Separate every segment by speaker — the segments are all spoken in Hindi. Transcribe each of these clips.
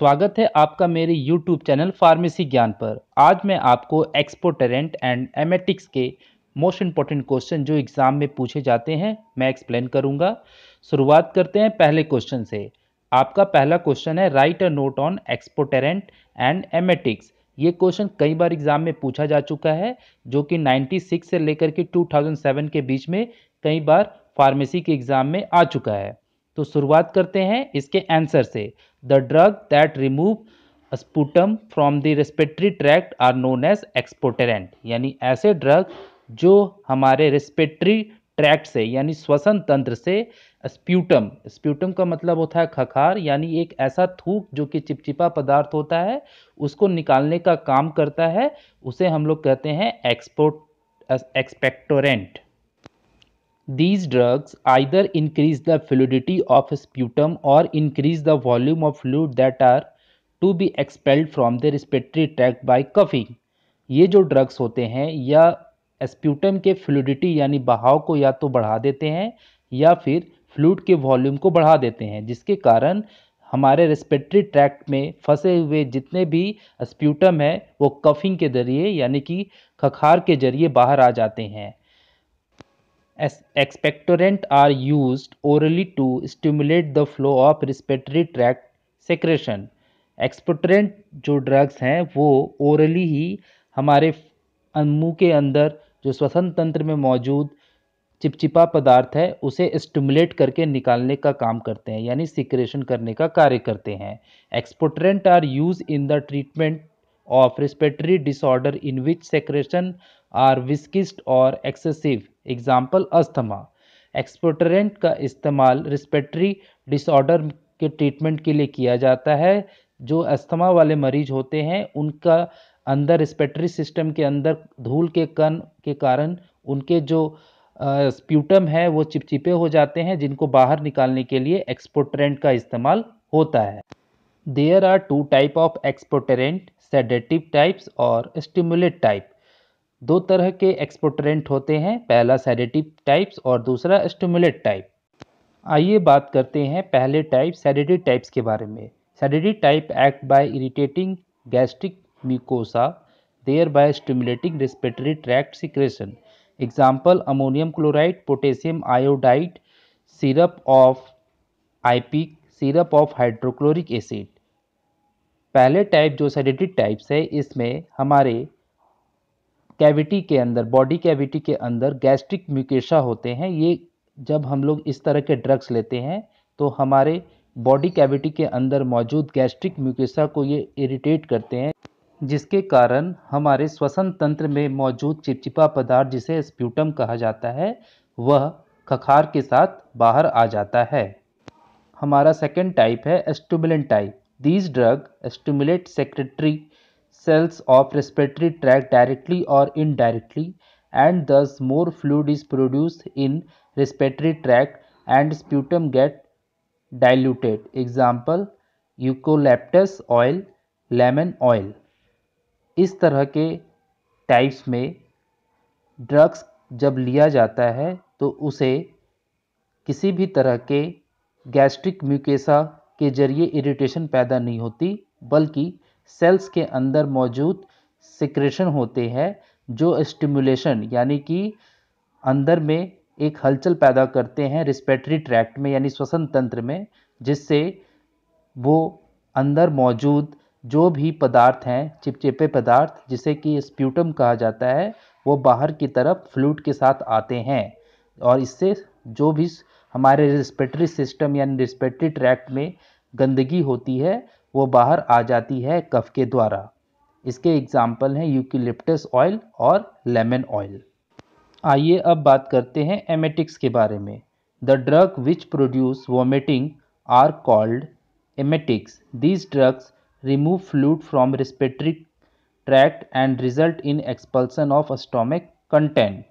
Speaker 1: स्वागत है आपका मेरे YouTube चैनल फार्मेसी ज्ञान पर आज मैं आपको एक्सपोटेरेंट एंड एमेटिक्स के मोस्ट इंपॉर्टेंट क्वेश्चन जो एग्ज़ाम में पूछे जाते हैं मैं एक्सप्लेन करूंगा शुरुआत करते हैं पहले क्वेश्चन से आपका पहला क्वेश्चन है write a note on expectorant and emetics ये क्वेश्चन कई बार एग्जाम में पूछा जा चुका है जो कि नाइन्टी से लेकर के टू के बीच में कई बार फार्मेसी के एग्ज़ाम में आ चुका है तो शुरुआत करते हैं इसके आंसर से the drug that remove sputum from the respiratory tract are known as expectorant यानी ऐसे ड्रग जो हमारे रेस्पेटरी ट्रैक्ट से यानी श्वसन तंत्र से स्प्यूटम स्प्यूटम का मतलब होता है खखार यानी एक ऐसा थूक जो कि चिपचिपा पदार्थ होता है उसको निकालने का काम करता है उसे हम लोग कहते हैं export expectorant These drugs either increase the fluidity of sputum or increase the volume of fluid that are to be expelled from the respiratory tract by coughing. ये जो ड्रग्स होते हैं या स्प्यूटम के फ्लूडिटी यानी बहाव को या तो बढ़ा देते हैं या फिर फ्लूड के वॉल्यूम को बढ़ा देते हैं जिसके कारण हमारे रेस्पिरेटरी ट्रैक्ट में फंसे हुए जितने भी स्प्यूटम है वो कफिंग के जरिए यानी कि खखार के जरिए बाहर आ जाते हैं expectorant are used orally to stimulate the flow of respiratory tract secretion एक्सपोटरेंट जो ड्रग्स हैं वो ओरली ही हमारे मुँह के अंदर जो श्वसन तंत्र में मौजूद चिपचिपा पदार्थ है उसे स्टिमुलेट करके निकालने का काम करते हैं यानी सिक्रेशन करने का कार्य करते हैं expectorant are use in the treatment of respiratory disorder in which secretion are viscid or excessive example asthma एक्सपोटरेंट का इस्तेमाल रिस्पेटरी डिसऑर्डर के ट्रीटमेंट के लिए किया जाता है जो अस्थमा वाले मरीज होते हैं उनका अंदर रिस्पेटरी सिस्टम के अंदर धूल के कण के कारण उनके जो स्प्यूटम है वो चिपचिपे हो जाते हैं जिनको बाहर निकालने के लिए एक्सपोटरेंट का इस्तेमाल होता है there are two type of expectorant sedative types और स्टिमुलेट टाइप दो तरह के एक्सपोटरेंट होते हैं पहला सेडेटिव टाइप्स और दूसरा स्टिमुलेट टाइप आइए बात करते हैं पहले टाइप सेडेटिव टाइप्स के बारे में sedative type act by irritating gastric mucosa thereby stimulating respiratory tract secretion example ammonium chloride potassium iodide syrup of ipecac syrup of hydrochloric acid पहले टाइप जो सेडेटिव टाइप्स है इसमें हमारे कैविटी के अंदर बॉडी कैविटी के अंदर गैस्ट्रिक म्यूकेशा होते हैं ये जब हम लोग इस तरह के ड्रग्स लेते हैं तो हमारे बॉडी कैविटी के अंदर मौजूद गैस्ट्रिक म्यूकेशा को ये इरिटेट करते हैं जिसके कारण हमारे श्वसन तंत्र में मौजूद चिपचिपा पदार्थ जिसे स्प्यूटम कहा जाता है वह खखार के साथ बाहर आ जाता है हमारा सेकेंड टाइप है stimulant type These drug stimulate secretory cells of respiratory tract directly or indirectly and thus more fluid is produced in respiratory tract and sputum get diluted. Example eucalyptus oil lemon oil इस तरह के टाइप्स में ड्रग्स जब लिया जाता है तो उसे किसी भी तरह के गैस्ट्रिक म्यूकेसा के जरिए इरिटेशन पैदा नहीं होती बल्कि सेल्स के अंदर मौजूद सिक्रेशन होते हैं जो स्टिमुलेशन यानी कि अंदर में एक हलचल पैदा करते हैं रिस्पेटरी ट्रैक्ट में यानी श्वसन तंत्र में जिससे वो अंदर मौजूद जो भी पदार्थ हैं चिपचिपे पदार्थ जिसे कि स्प्यूटम कहा जाता है वो बाहर की तरफ फ्लूट के साथ आते हैं और इससे जो भी हमारे रिस्पेटरी सिस्टम यानी रिस्पेटरी ट्रैक्ट में गंदगी होती है वो बाहर आ जाती है कफ के द्वारा इसके एग्जाम्पल हैं यूकिलिप्टस ऑयल और लेमन ऑयल आइए अब बात करते हैं एमेटिक्स के बारे में the drug which produce vomiting are called emetics these drugs remove fluid from respiratory tract and result in expulsion of stomach content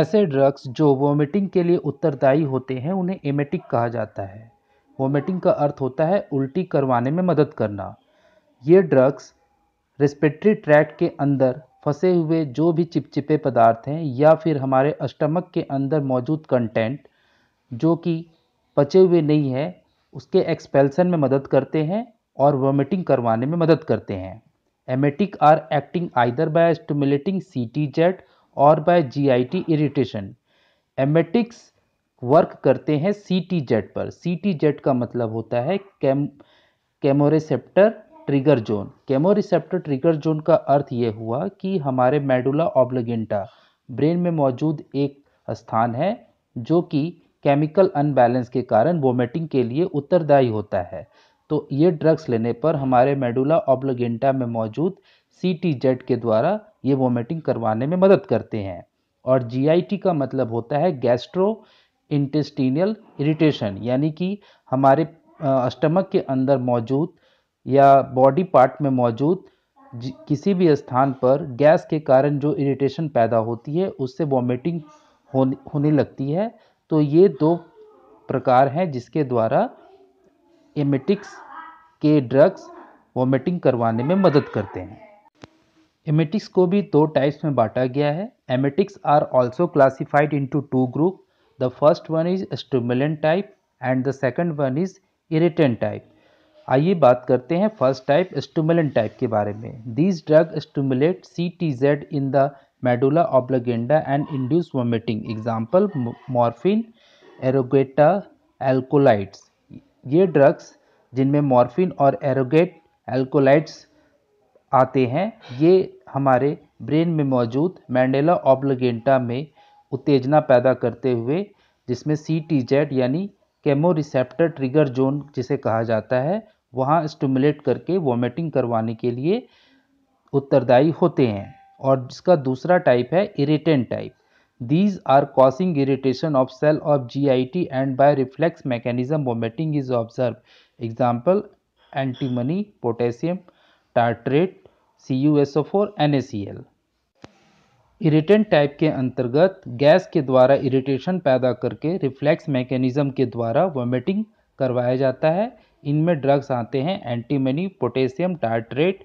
Speaker 1: ऐसे ड्रग्स जो वोमिटिंग के लिए उत्तरदायी होते हैं उन्हें एमेटिक कहा जाता है वोमिटिंग का अर्थ होता है उल्टी करवाने में मदद करना ये ड्रग्स रेस्पिरेटरी ट्रैक्ट के अंदर फंसे हुए जो भी चिपचिपे पदार्थ हैं या फिर हमारे अस्टमक के अंदर मौजूद कंटेंट जो कि पचे हुए नहीं है उसके एक्सपेल्सन में मदद करते हैं और वोमिटिंग करवाने में मदद करते हैं emetic are acting either by stimulating C T Z or by G I T irritation emetics work करते हैं सी टी जेट पर सी टी जेट का मतलब होता है chem chemoreceptor trigger zone chemoreceptor trigger zone का अर्थ ये हुआ कि हमारे मेडुला ऑब्लगेंटा ब्रेन में मौजूद एक स्थान है जो कि केमिकल अनबैलेंस के कारण वोमिटिंग के लिए उत्तरदायी होता है तो ये ड्रग्स लेने पर हमारे मेडुला ऑब्लगेंटा में मौजूद सी टी जेट के द्वारा ये वोमिटिंग करवाने में मदद करते हैं और जी आई टी का मतलब होता है गैस्ट्रो इंटेस्टिनियल इरिटेशन यानी कि हमारे स्टमक के अंदर मौजूद या बॉडी पार्ट में मौजूद किसी भी स्थान पर गैस के कारण जो इरिटेशन पैदा होती है उससे वॉमिटिंग होने लगती है तो ये दो प्रकार हैं जिसके द्वारा एमेटिक्स के ड्रग्स वॉमिटिंग करवाने में मदद करते हैं एमेटिक्स को भी दो टाइप्स में बांटा गया है emetics are also classified into two group The first one is stimulant type and the second one is irritant type. आइए बात करते हैं फर्स्ट टाइप स्टूमुलेंट टाइप के बारे में these drug stimulate C T Z in the medulla oblongata and induce vomiting example morphine ergot alkaloids ये ड्रग्स जिनमें मॉर्फिन और एरोगेट एल्कोलाइट्स आते हैं ये हमारे ब्रेन में मौजूद मैंडेला ऑब्लगेंटा में उत्तेजना पैदा करते हुए जिसमें सी टी जेड यानी केमोरिसेप्टर ट्रिगर जोन जिसे कहा जाता है वहाँ स्टिमुलेट करके वॉमिटिंग करवाने के लिए उत्तरदायी होते हैं और इसका दूसरा टाइप है irritant type these are causing irritation of cell of G I T and by reflex mechanism vomiting is observe example antimony potassium tartrate C U S O four N A C L irritant type के अंतर्गत गैस के द्वारा इरिटेशन पैदा करके रिफ्लेक्स मैकेनिज्म के द्वारा वॉमिटिंग करवाया जाता है इनमें ड्रग्स आते हैं antimony potassium tartrate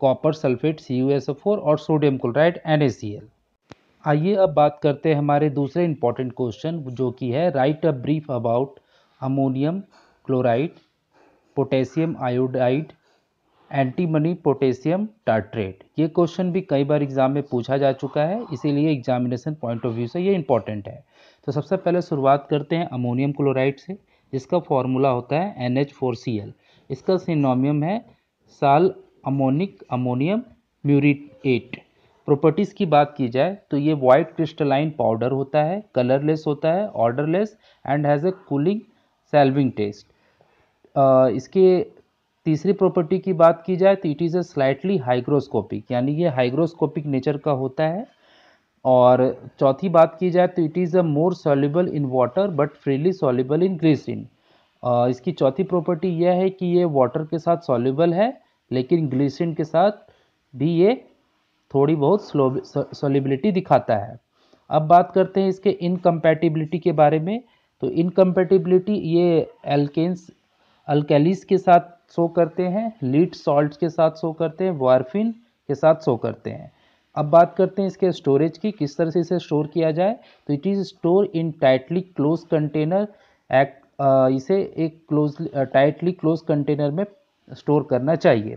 Speaker 1: copper sulphate C और सोडियम क्लोराइड एन आइए अब बात करते हैं हमारे दूसरे इंपॉर्टेंट क्वेश्चन जो कि है write a brief about ammonium chloride potassium iodide antimony potassium tartrate ये क्वेश्चन भी कई बार एग्जाम में पूछा जा चुका है इसीलिए एग्जामिनेशन पॉइंट ऑफ व्यू से ये इंपॉर्टेंट है तो सबसे पहले शुरुआत करते हैं अमोनियम क्लोराइड से जिसका फॉर्मूला होता है N H four C L इसका सिनोमियम है साल अमोनिक अमोनियम म्यूरीट प्रॉपर्टीज़ की बात की जाए तो ये वाइट क्रिस्टलाइन पाउडर होता है कलरलेस होता है odourless and has a cooling salving taste इसके तीसरी प्रॉपर्टी की बात की जाए तो it is a slightly hygroscopic यानी ये हाइग्रोस्कोपिक नेचर का होता है और चौथी बात की जाए तो it is a more soluble in water but freely soluble in glycerin इसकी चौथी प्रॉपर्टी यह है कि ये वाटर के साथ सॉल्यूबल है लेकिन ग्लिसिन के साथ भी ये थोड़ी बहुत सॉल्यूबिलिटी दिखाता है अब बात करते हैं इसके इनकम्पैटिबिलिटी के बारे में तो इनकम्पैटिबिलिटी ये एल्केन्स अल्केलीस के साथ शो करते हैं लीड सॉल्ट के साथ शो करते हैं वारफिन के साथ शो करते हैं अब बात करते हैं इसके स्टोरेज की किस तरह से इसे स्टोर किया जाए तो it is store in tightly close container act इसे एक क्लोज टाइटली क्लोज कंटेनर में स्टोर करना चाहिए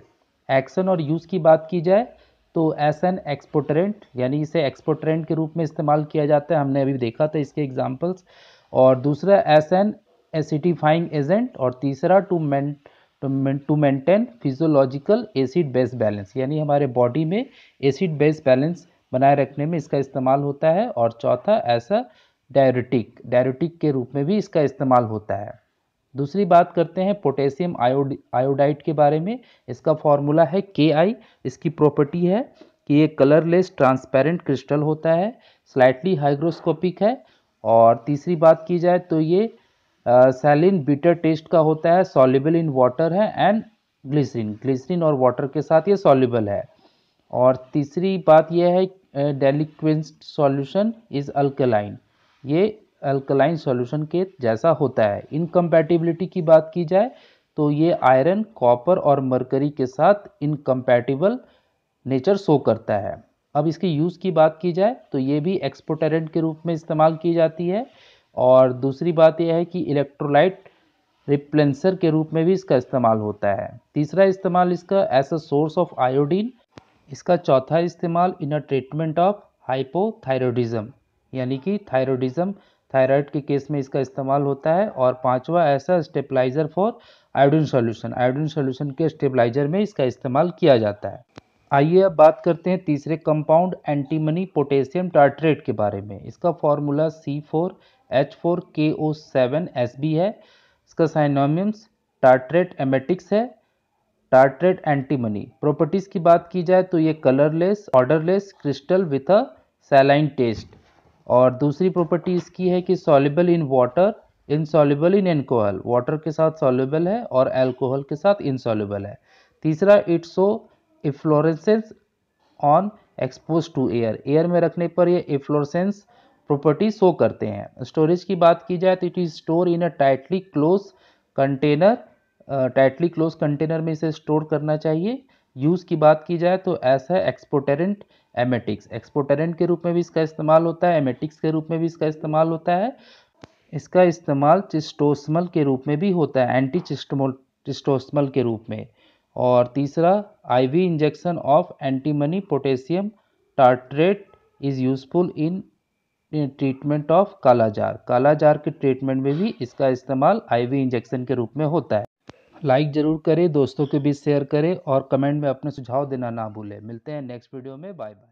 Speaker 1: एक्शन और यूज़ की बात की जाए तो एस एन एक्सपोटरेंट यानी इसे एक्सपोटरेंट के रूप में इस्तेमाल किया जाता है हमने अभी देखा था इसके एग्जाम्पल्स और दूसरा एस एन एसिटीफाइंग एजेंट और तीसरा टू मेंट to maintain physiological acid base balance यानी हमारे बॉडी में एसिड बेस बैलेंस बनाए रखने में इसका इस्तेमाल होता है और चौथा ऐसा डायरेटिक डायरेटिक के रूप में भी इसका इस्तेमाल होता है दूसरी बात करते हैं पोटेशियम आयोड आयोडाइड के बारे में इसका फॉर्मूला है के आई इसकी प्रॉपर्टी है कि ये कलरलेस ट्रांसपेरेंट क्रिस्टल होता है स्लाइटली हाइग्रोस्कोपिक है और तीसरी बात की जाए तो ये सैलिन बीटर टेस्ट का होता है सॉल्युबल इन वाटर है एंड ग्लिसरीन ग्लिसरीन और वाटर के साथ ये सॉल्युबल है और तीसरी बात यह है डेलिक्वेंस सॉल्यूशन इज़ अल्कलाइन ये अल्कलाइन सॉल्यूशन के जैसा होता है इनकम्पैटिबिलिटी की बात की जाए तो ये आयरन कॉपर और मरकरी के साथ इनकम्पैटिबल नेचर शो करता है अब इसके यूज़ की बात की जाए तो ये भी एक्सपोटेरेंट के रूप में इस्तेमाल की जाती है और दूसरी बात यह है कि इलेक्ट्रोलाइट रिप्लेंसर के रूप में भी इसका इस्तेमाल होता है तीसरा इस्तेमाल इसका as a source of iodine इसका चौथा इस्तेमाल in a treatment of hypothyroidism यानी कि थायरोडिज्म थायराइड के केस में इसका इस्तेमाल होता है और पांचवा ऐसा stabiliser for iodine solution iodine solution के स्टेबलाइजर में इसका इस्तेमाल किया जाता है आइए अब बात करते हैं तीसरे कंपाउंड एंटीमनी पोटेशियम टार्ट्रेट के बारे में इसका formula C four H four K O seven S B है इसका साइनोमियम्स टार्ट्रेट एमेटिक्स है टार्ट्रेट एंटीमनी प्रॉपर्टीज़ की बात की जाए तो ये colourless odourless crystal with a saline taste और दूसरी प्रॉपर्टी इसकी है कि soluble in water insoluble in alcohol water के साथ सॉलिबल है और एल्कोहल के साथ इनसॉलिबल है तीसरा it's so efflorescent on expose to air air में रखने पर यह इफ्लोरसेंस प्रॉपर्टी शो करते हैं स्टोरेज की बात की जाए तो it is store in a tightly close container tightly close container में इसे स्टोर करना चाहिए यूज़ की बात की जाए तो ऐसा एक्सपोटेरेंट एमेटिक्स एक्सपोटेरेंट के रूप में भी इसका इस्तेमाल होता है एमेटिक्स के रूप में भी इसका इस्तेमाल होता है इसका इस्तेमाल चिस्टोसमल के रूप में भी होता है एंटी चिस्टमोल चिस्टोसमल के रूप में और तीसरा IV injection of antimony potassium tartrate is useful in treatment of kala-azar kala-azar के ट्रीटमेंट में भी इसका इस्तेमाल आईवी इंजेक्शन के रूप में होता है लाइक ज़रूर करें दोस्तों के बीच शेयर करें और कमेंट में अपने सुझाव देना ना भूलें मिलते हैं नेक्स्ट वीडियो में बाय बाय